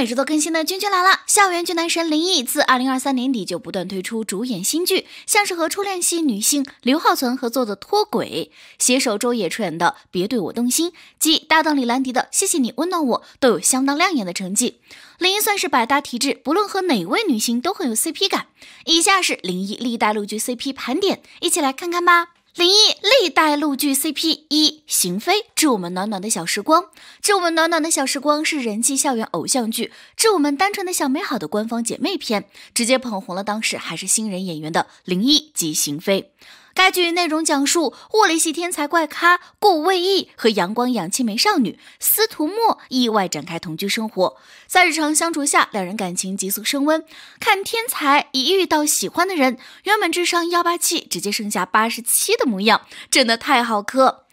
每周都更新的君君来了，校园剧男神林毅自二零二三年底就不断推出主演新剧，像是和初恋系女星刘浩存合作的《脱轨》，携手周也出演的《别对我动心》，及搭档李兰迪的《谢谢你温暖我》，都有相当亮眼的成绩。林毅算是百搭体质，不论和哪位女星都很有 CP 感。以下是林毅历代陆剧 CP 盘点，一起来看看吧。林一历代陆剧 CP 一邢飞，致我们暖暖的小时光，致我们暖暖的小时光是人气校园偶像剧，致我们单纯的小美好的官方姐妹篇，直接捧红了当时还是新人演员的林一及邢飞。该剧内容讲述物理系天才怪咖顾未易和阳光氧气美少女司徒墨意外展开同居生活，在日常相处下，两人感情急速升温。看天才一遇到喜欢的人，原本智商幺八七直接剩下八十七的模样，真的太好磕！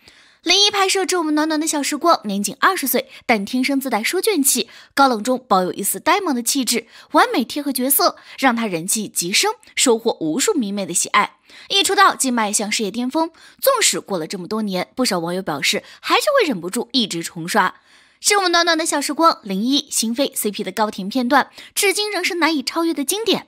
林一拍摄至我们暖暖的小时光，年仅二十岁，但天生自带书卷气，高冷中保有一丝呆萌的气质，完美贴合角色，让他人气急升，收获无数迷妹的喜爱。一出道即迈向事业巅峰，纵使过了这么多年，不少网友表示还是会忍不住一直重刷。是我们暖暖的小时光，林一邢飞 CP 的高甜片段，至今仍是难以超越的经典。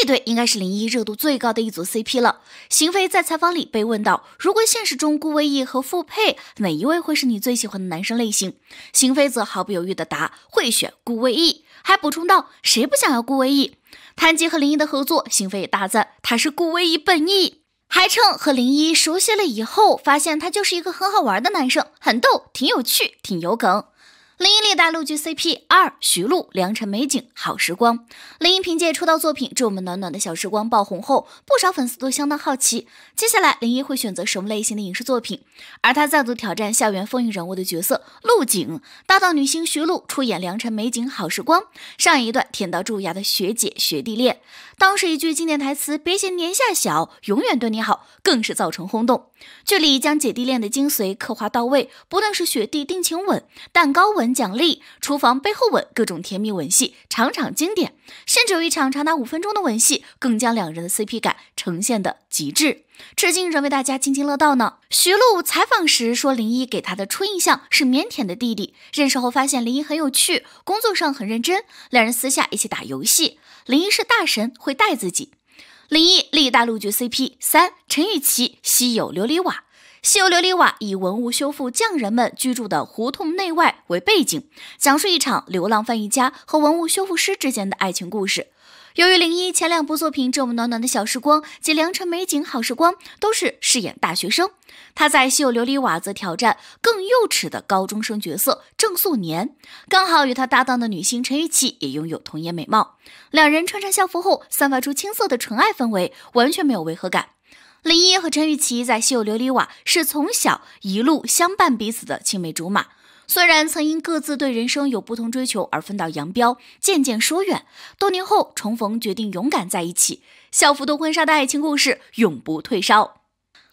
这对应该是林一热度最高的一组 CP 了。邢菲在采访里被问到，如果现实中顾魏毅和傅佩哪一位会是你最喜欢的男生类型，邢菲则毫不犹豫地答会选顾魏毅，还补充道，谁不想要顾魏毅？谈及和林一的合作，邢菲也大赞他是顾魏毅本意，还称和林一熟悉了以后，发现他就是一个很好玩的男生，很逗，挺有趣，挺有梗。林一列大陆剧 CP 二徐璐《良辰美景好时光》。林一凭借出道作品《致我们暖暖的小时光》爆红后，不少粉丝都相当好奇，接下来林一会选择什么类型的影视作品？而他再度挑战校园风云人物的角色，陆景搭档女星徐璐出演《良辰美景好时光》。上一段甜到蛀牙的学姐学弟恋，当时一句经典台词“别嫌年下小，永远对你好”更是造成轰动。剧里将姐弟恋的精髓刻画到位，不但是雪地定情吻、蛋糕吻。奖励厨房背后吻，各种甜蜜吻戏，场场经典，甚至有一场长达五分钟的吻戏，更将两人的 CP 感呈现的极致，至今仍为大家津津乐道呢。徐璐采访时说，林一给他的初印象是腼腆的弟弟，认识后发现林一很有趣，工作上很认真，两人私下一起打游戏，林一是大神，会带自己。林一立大陆局 CP 三，陈雨琪稀有琉璃瓦。《西游琉璃瓦》以文物修复匠人们居住的胡同内外为背景，讲述一场流浪翻译家和文物修复师之间的爱情故事。由于林一前两部作品《这么暖暖的小时光》及《良辰美景好时光》都是饰演大学生，他在《西游琉璃瓦》则挑战更幼齿的高中生角色郑素年，刚好与他搭档的女星陈钰琪也拥有童颜美貌，两人穿上校服后散发出青涩的纯爱氛围，完全没有违和感。林一和陈钰琪在《西游琉璃瓦》是从小一路相伴彼此的青梅竹马，虽然曾因各自对人生有不同追求而分道扬镳，渐渐疏远，多年后重逢，决定勇敢在一起，校服的婚纱的爱情故事永不退烧。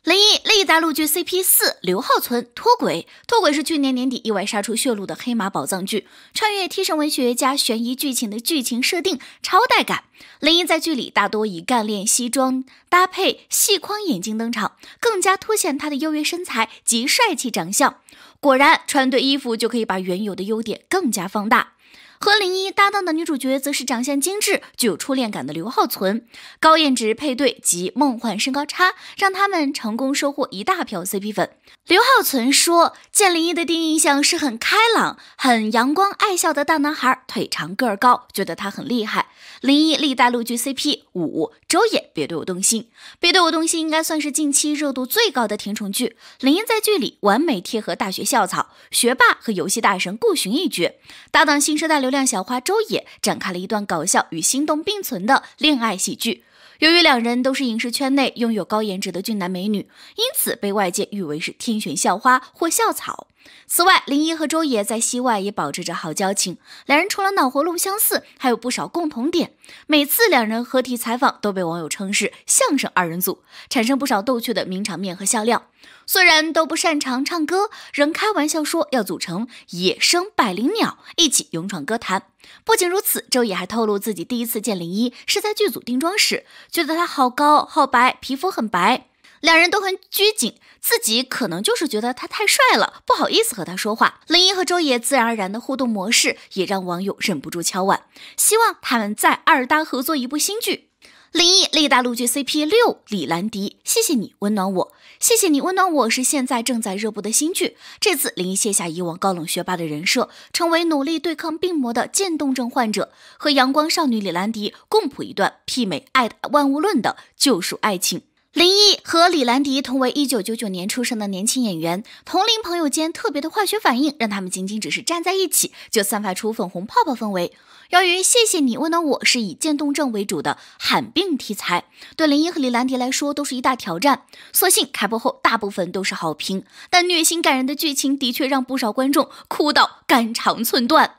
林一力大陆剧 CP 四，刘浩存脱轨，脱轨是去年年底意外杀出血路的黑马宝藏剧，穿越替身文学加悬疑剧情的剧情设定超带感。林一在剧里大多以干练西装搭配细框眼镜登场，更加凸显他的优越身材及帅气长相。果然，穿对衣服就可以把原有的优点更加放大。和林一搭档的女主角则是长相精致、具有初恋感的刘浩存，高颜值配对及梦幻身高差，让他们成功收获一大票 CP 粉。刘浩存说，见林一的第一印象是很开朗、很阳光、爱笑的大男孩，腿长个儿高，觉得他很厉害。林一历代陆剧 CP 五周也别对我动心，别对我动心应该算是近期热度最高的甜宠剧。林一在剧里完美贴合大学校草、学霸和游戏大神顾寻一角，搭档新生代刘。流量小花周也展开了一段搞笑与心动并存的恋爱喜剧。由于两人都是影视圈内拥有高颜值的俊男美女，因此被外界誉为是“天选校花”或“校草”。此外，林一和周也在戏外也保持着好交情。两人除了脑回路相似，还有不少共同点。每次两人合体采访，都被网友称是“相声二人组”，产生不少逗趣的名场面和笑料。虽然都不擅长唱歌，仍开玩笑说要组成“野生百灵鸟”，一起勇闯歌坛。不仅如此，周也还透露自己第一次见林一是在剧组定妆时，觉得他好高好白，皮肤很白，两人都很拘谨，自己可能就是觉得他太帅了，不好意思和他说话。林一和周也自然而然的互动模式，也让网友忍不住敲碗，希望他们再二搭合作一部新剧。林毅力大陆剧 CP 六李兰迪，谢谢你温暖我，谢谢你温暖我，是现在正在热播的新剧。这次林毅卸下以往高冷学霸的人设，成为努力对抗病魔的渐冻症患者，和阳光少女李兰迪共谱一段媲美《爱的万物论》的救赎爱情。林一和李兰迪同为一九九九年出生的年轻演员，同龄朋友间特别的化学反应，让他们仅仅只是站在一起，就散发出粉红泡泡氛围。由于《谢谢你问的我》是以渐冻症为主的罕病题材，对林一和李兰迪来说都是一大挑战。所幸开播后大部分都是好评，但虐心感人的剧情的确让不少观众哭到肝肠寸断。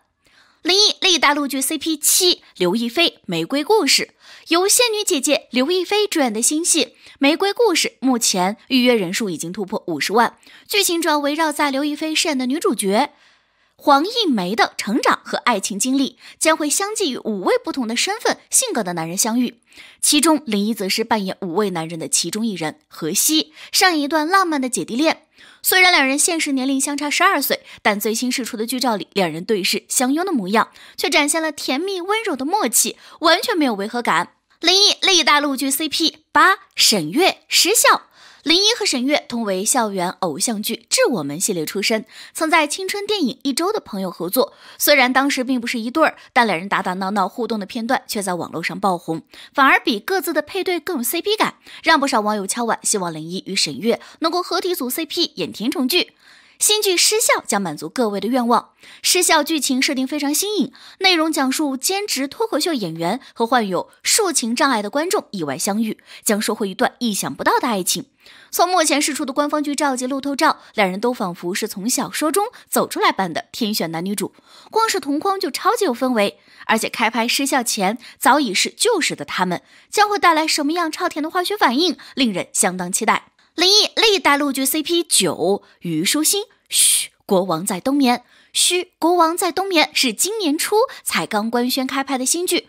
林一力大陆剧 CP 七刘亦菲《玫瑰故事》，由仙女姐姐刘亦菲主演的新戏《玫瑰故事》，目前预约人数已经突破五十万。剧情主要围绕在刘亦菲饰演的女主角黄亦玫的成长和爱情经历，将会相继与五位不同的身份、性格的男人相遇。其中林一则是扮演五位男人的其中一人何西，上一段浪漫的姐弟恋。虽然两人现实年龄相差十二岁，但最新释出的剧照里，两人对视相拥的模样，却展现了甜蜜温柔的默契，完全没有违和感。林毅内大陆剧 CP 八沈月失笑。林一和沈月同为校园偶像剧《致我们》系列出身，曾在青春电影《一周的朋友》合作。虽然当时并不是一对儿，但两人打打闹闹互动的片段却在网络上爆红，反而比各自的配对更有 CP 感，让不少网友翘腕，希望林一与沈月能够合体组 CP，演甜宠剧。新剧《失效》将满足各位的愿望。《失效》剧情设定非常新颖，内容讲述兼职脱口秀演员和患有抒情障碍的观众意外相遇，将收获一段意想不到的爱情。从目前释出的官方剧照及路透照，两人都仿佛是从小说中走出来般的天选男女主，光是同框就超级有氛围。而且开拍《失效》前早已是旧时的他们，将会带来什么样超甜的化学反应，令人相当期待。林毅历代陆剧 CP 九虞书欣，嘘，国王在冬眠，嘘，国王在冬眠，是今年初才刚官宣开拍的新剧。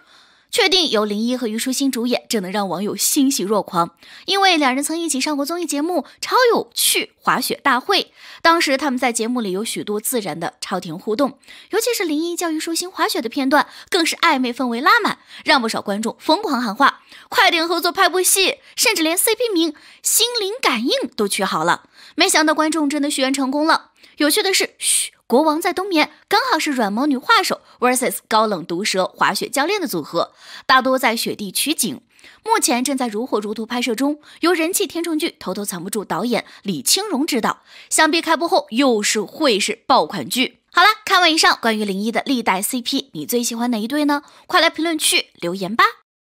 确定由林一和虞书欣主演，这能让网友欣喜若狂，因为两人曾一起上过综艺节目《超有趣滑雪大会》，当时他们在节目里有许多自然的超甜互动，尤其是林一教虞书欣滑雪的片段，更是暧昧氛围拉满，让不少观众疯狂喊话：“快点合作拍部戏！”甚至连 CP 名“心灵感应”都取好了。没想到观众真的许愿成功了。有趣的是，嘘，国王在冬眠，刚好是软萌女画手。versus 高冷毒舌滑雪教练的组合，大多在雪地取景，目前正在如火如荼拍摄中，由人气天秤剧《偷偷藏不住》导演李青荣执导，想必开播后又是会是爆款剧。好了，看完以上关于林一的历代 CP，你最喜欢哪一对呢？快来评论区留言吧。